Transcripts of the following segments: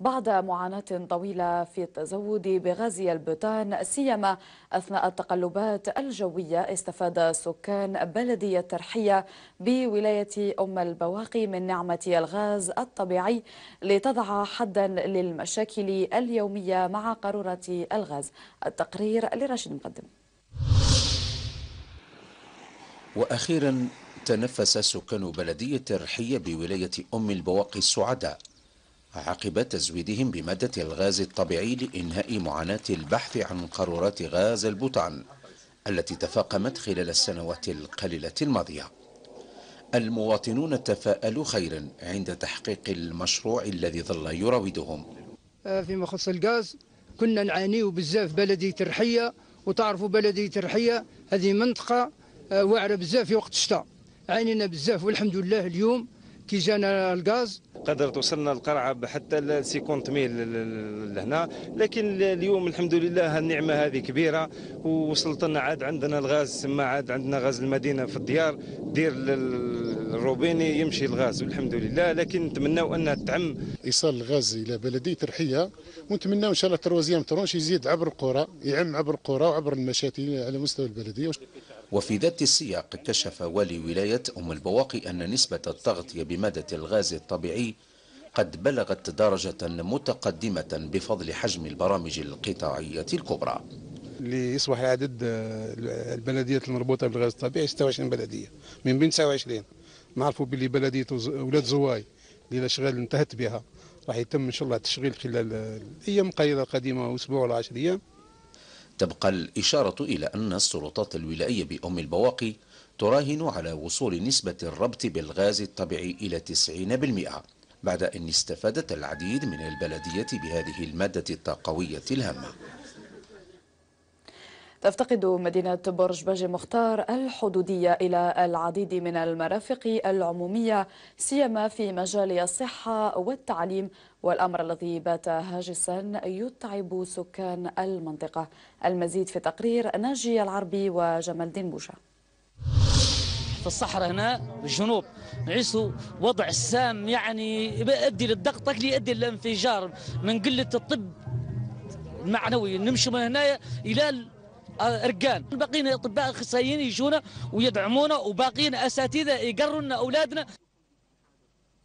بعد معاناة طويلة في التزود بغاز البوتان سيما أثناء التقلبات الجوية استفاد سكان بلدية ترحية بولاية أم البواقي من نعمة الغاز الطبيعي لتضع حدا للمشاكل اليومية مع قارورة الغاز التقرير لراشد مقدم وأخيرا تنفس سكان بلدية الرحية بولاية أم البواقي السعداء عقب تزويدهم بمادة الغاز الطبيعي لإنهاء معاناة البحث عن قارورات غاز البوتان التي تفاقمت خلال السنوات القليلة الماضية المواطنون تفاءلوا خيرا عند تحقيق المشروع الذي ظل يراودهم فيما يخص الغاز كنا نعانيو بزاف بلدية الرحية وتعرفوا بلدية الرحية هذه منطقة آه، واعرة بزاف في وقت الشتاء عانينا بزاف والحمد لله اليوم كي جانا الغاز قدر توصلنا القرعه بحتى ل 50 ميل لهنا لكن اليوم الحمد لله النعمه هذه كبيره ووصلت لنا عاد عندنا الغاز ما عاد عندنا غاز المدينه في الديار دير الروبيني يمشي الغاز والحمد لله لكن نتمناو انها تعم ايصال الغاز الى بلديه رحيه ونتمناو ان شاء الله تروزيام ترونش يزيد عبر القرى يعم عبر القرى وعبر المشاتي على مستوى البلديه وفي ذات السياق كشف والي ولاية أم البواقي أن نسبة التغطية بمادة الغاز الطبيعي قد بلغت درجة متقدمة بفضل حجم البرامج القطاعية الكبرى ليصبح عدد آه، البلديات المربوطة بالغاز الطبيعي 26 بلدية من بين 29 نعرفوا بلي بلدية ولاد زواي اللي الأشغال انتهت بها راح يتم إن شاء الله التشغيل خلال آه، أيام القليلة القديمه أسبوع ولا 10 أيام تبقى الإشارة إلى أن السلطات الولائية بأم البواقي تراهن على وصول نسبة الربط بالغاز الطبيعي إلى 90% بعد أن استفادت العديد من البلدية بهذه المادة الطاقوية الهامة تفتقد مدينة برج باجي مختار الحدودية إلى العديد من المرافق العمومية سيما في مجال الصحة والتعليم والأمر الذي بات هاجسا يتعب سكان المنطقة المزيد في تقرير ناجي العربي وجمال الدين بوشا في الصحراء هنا الجنوب نعيشوا وضع سام يعني يؤدي للضغط اللي يؤدي للانفجار من قله الطب المعنوي نمشي من هنا الى ارقان الباقيين اطباء اخصائيين يجونا ويدعمونا وباقيين اساتذه يقروا لنا اولادنا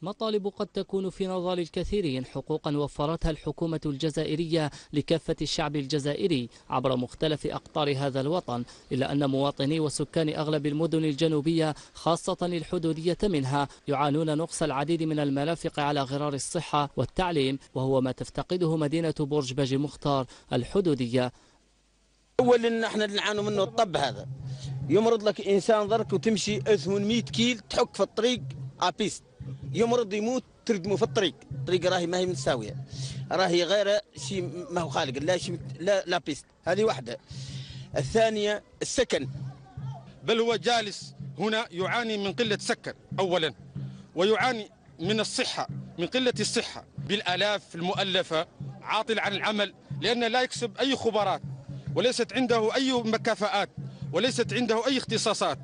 مطالب قد تكون في نظر الكثيرين حقوقا وفرتها الحكومة الجزائرية لكافة الشعب الجزائري عبر مختلف أقطار هذا الوطن إلا أن مواطني وسكان أغلب المدن الجنوبية خاصة الحدودية منها يعانون نقص العديد من المرافق على غرار الصحة والتعليم وهو ما تفتقده مدينة برج باجي مختار الحدودية اول ان احنا نعانوا منه الطب هذا يمرض لك انسان ضرك وتمشي 800 كيل تحك في الطريق ابيست يمرض يموت تردمه في الطريق الطريق راهي ما هي متساويه راهي غير شيء ما هو خالق لا شيء لا لا بيست هذه واحده الثانيه السكن بل هو جالس هنا يعاني من قله سكن اولا ويعاني من الصحه من قله الصحه بالالاف المؤلفه عاطل عن العمل لانه لا يكسب اي خبرات وليست عنده أي مكافآت وليست عنده أي اختصاصات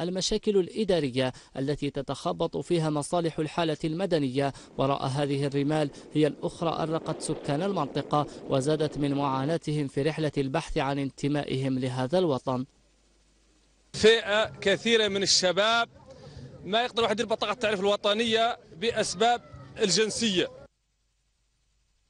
المشاكل الإدارية التي تتخبط فيها مصالح الحالة المدنية وراء هذه الرمال هي الأخرى أرقت سكان المنطقة وزادت من معاناتهم في رحلة البحث عن انتمائهم لهذا الوطن فئة كثيرة من الشباب ما يقدر واحد يدير بطاقة التعريف الوطنية بأسباب الجنسية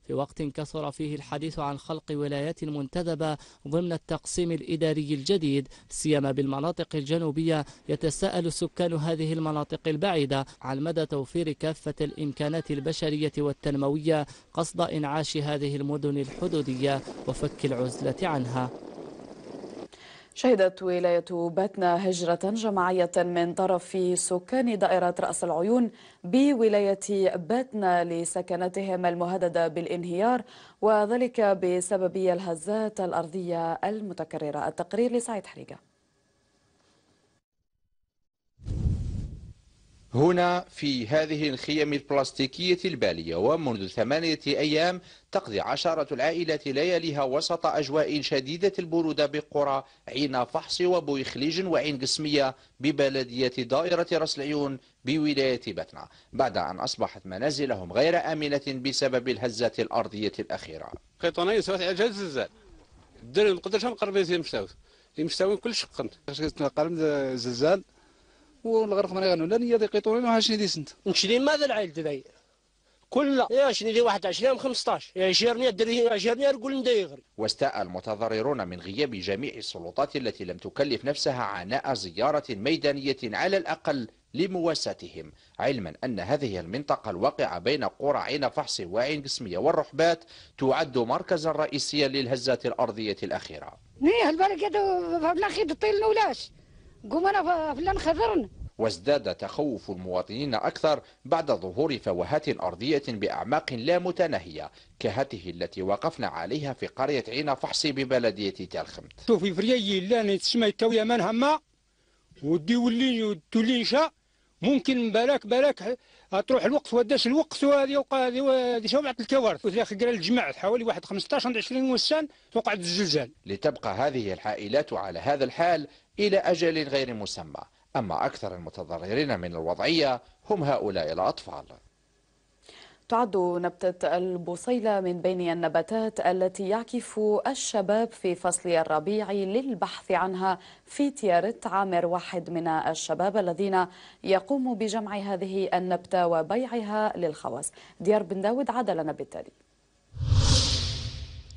في وقت كثر فيه الحديث عن خلق ولايات منتدبة ضمن التقسيم الإداري الجديد سيما بالمناطق الجنوبية يتساءل سكان هذه المناطق البعيدة عن مدى توفير كافة الإمكانات البشرية والتنموية قصد إنعاش هذه المدن الحدودية وفك العزلة عنها شهدت ولاية باتنا هجرة جماعية من طرف سكان دائرة رأس العيون بولاية باتنا لسكنتهم المهددة بالانهيار وذلك بسبب الهزات الأرضية المتكررة التقرير لسعيد حريقة هنا في هذه الخيم البلاستيكية البالية ومنذ ثمانية أيام تقضي عشرة العائلات لياليها وسط أجواء شديدة البرودة بقرى عين فحص وبويخليج وعين قسمية ببلدية دائرة رأس العيون بولاية بتنا بعد أن أصبحت منازلهم غير آمنة بسبب الهزات الأرضية الأخيرة خيطانين سوات عجاز الزلزال الدرن قدرشان قربيزي نقرب يمشتاو كل شقن قرم الزلزال والغرق من غنو لن يضيقيطون هاشني دي سنت نشري ماذا العيل داي كل يا شني دي 21 15 يا جيرني دري يا جيرني نقول ندير واستاء المتضررون من غياب جميع السلطات التي لم تكلف نفسها عناء زيارة ميدانية على الأقل لمواساتهم علما أن هذه المنطقة الواقعة بين قرى عين فحص وعين قسمية والرحبات تعد مركزا رئيسيا للهزات الأرضية الأخيرة نيه البركة فبلا خيط طيل نولاش قوم أنا فلان خذرن وازداد تخوف المواطنين أكثر بعد ظهور فوهات أرضية بأعماق لا متناهية كهاته التي وقفنا عليها في قرية عين فحصي ببلدية تالخمت شوف فريي لا نتسمى التوية من هما ودي ولي تولين شاء ممكن بلاك بلاك تروح الوقت وداش الوقت وهذه هذه شوبعة الكوارث الاخر قرا الجماعة حوالي واحد 15 20 وسان توقع الزلزال لتبقى هذه العائلات على هذا الحال إلى أجل غير مسمى أما أكثر المتضررين من الوضعية هم هؤلاء الأطفال تعد نبتة البصيلة من بين النباتات التي يعكف الشباب في فصل الربيع للبحث عنها في تيارت عامر واحد من الشباب الذين يقوم بجمع هذه النبتة وبيعها للخواص ديار بن داود عاد لنا بالتالي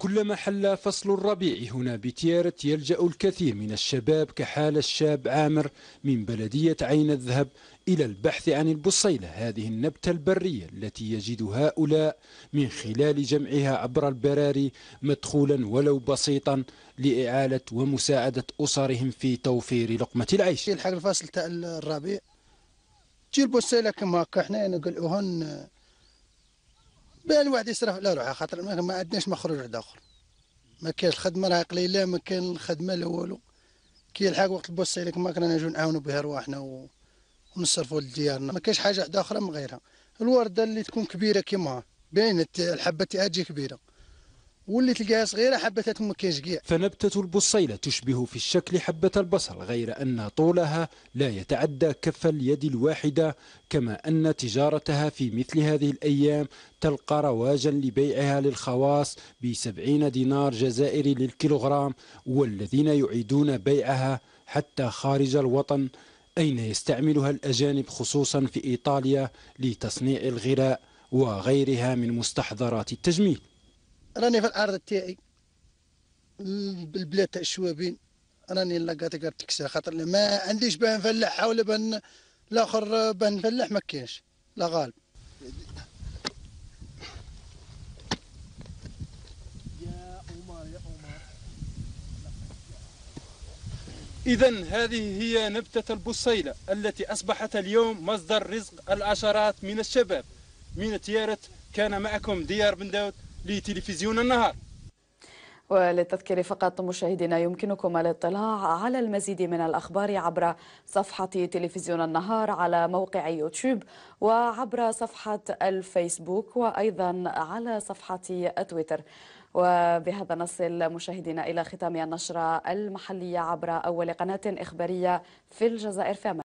كلما حل فصل الربيع هنا بتيارت يلجأ الكثير من الشباب كحال الشاب عامر من بلدية عين الذهب إلى البحث عن البصيلة هذه النبتة البرية التي يجد هؤلاء من خلال جمعها عبر البراري مدخولا ولو بسيطا لإعالة ومساعدة أسرهم في توفير لقمة العيش الحق الفصل تاع الربيع تجي البصيلة كما هكا حنا نقلعوهن باه الواحد يصرف على روحه خاطر ما عندناش مخرج واحد اخر ما كاينش الخدمه راهي قليله ما كاين الخدمه لا والو كي يلحق وقت البوسيليك ما كنا نجو نعاونوا بها رواحنا و... ونصرفوا لديارنا ما كاينش حاجه واحده اخرى من غيرها الورده اللي تكون كبيره كيما باينه الحبه تاعها تجي كبيره واللي تلقاها صغيره حبه تمك يشقيع فنبته البصيله تشبه في الشكل حبه البصل غير ان طولها لا يتعدى كف اليد الواحده كما ان تجارتها في مثل هذه الايام تلقى رواجا لبيعها للخواص ب 70 دينار جزائري للكيلوغرام والذين يعيدون بيعها حتى خارج الوطن أين يستعملها الأجانب خصوصا في إيطاليا لتصنيع الغراء وغيرها من مستحضرات التجميل راني في الارض تاعي بالبلاد تاع الشوابين راني لقيت قاعد تكسى خاطر ما عنديش باه نفلحها ولا بان الاخر باه نفلح ما كاينش لا غالب إذا هذه هي نبتة البصيلة التي أصبحت اليوم مصدر رزق العشرات من الشباب من تيارة كان معكم ديار بن داود لتلفزيون النهار وللتذكير فقط مشاهدينا يمكنكم الاطلاع على المزيد من الأخبار عبر صفحة تلفزيون النهار على موقع يوتيوب وعبر صفحة الفيسبوك وأيضا على صفحة تويتر وبهذا نصل مشاهدينا إلى ختام النشرة المحلية عبر أول قناة إخبارية في الجزائر فاما